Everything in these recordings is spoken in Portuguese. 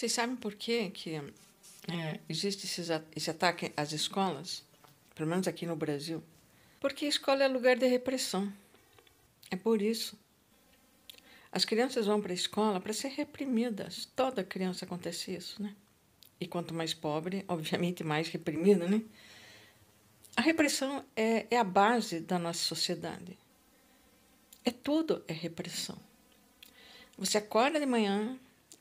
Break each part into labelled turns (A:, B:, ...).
A: Vocês sabem por quê que é, existe esse, esse ataque às escolas, pelo menos aqui no Brasil? Porque a escola é lugar de repressão. É por isso. As crianças vão para a escola para ser reprimidas. Toda criança acontece isso, né? E quanto mais pobre, obviamente mais reprimida, né? A repressão é, é a base da nossa sociedade. É tudo é repressão. Você acorda de manhã,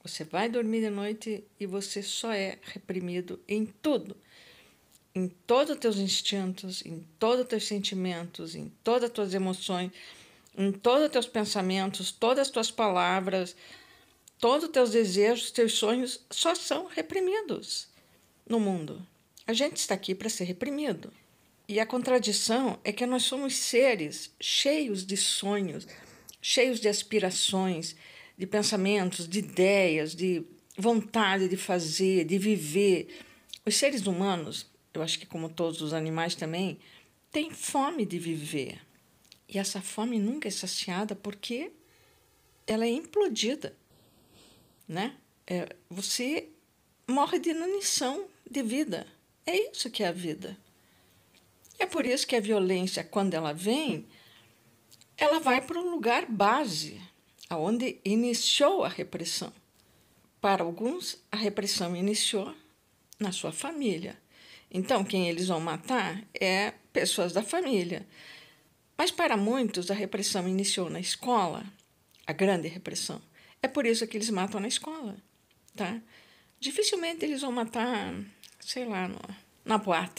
A: você vai dormir de noite e você só é reprimido em tudo. Em todos os teus instintos, em todos os teus sentimentos, em todas as tuas emoções, em todos os teus pensamentos, todas as tuas palavras, todos os teus desejos, teus sonhos só são reprimidos no mundo. A gente está aqui para ser reprimido. E a contradição é que nós somos seres cheios de sonhos, cheios de aspirações, de pensamentos, de ideias, de vontade de fazer, de viver. Os seres humanos, eu acho que como todos os animais também, têm fome de viver. E essa fome nunca é saciada porque ela é implodida, né? É, você morre de inanição de vida. É isso que é a vida. É por isso que a violência, quando ela vem, ela vai para um lugar base aonde iniciou a repressão. Para alguns, a repressão iniciou na sua família. Então, quem eles vão matar é pessoas da família. Mas para muitos, a repressão iniciou na escola, a grande repressão. É por isso que eles matam na escola, tá? Dificilmente eles vão matar, sei lá, na boate.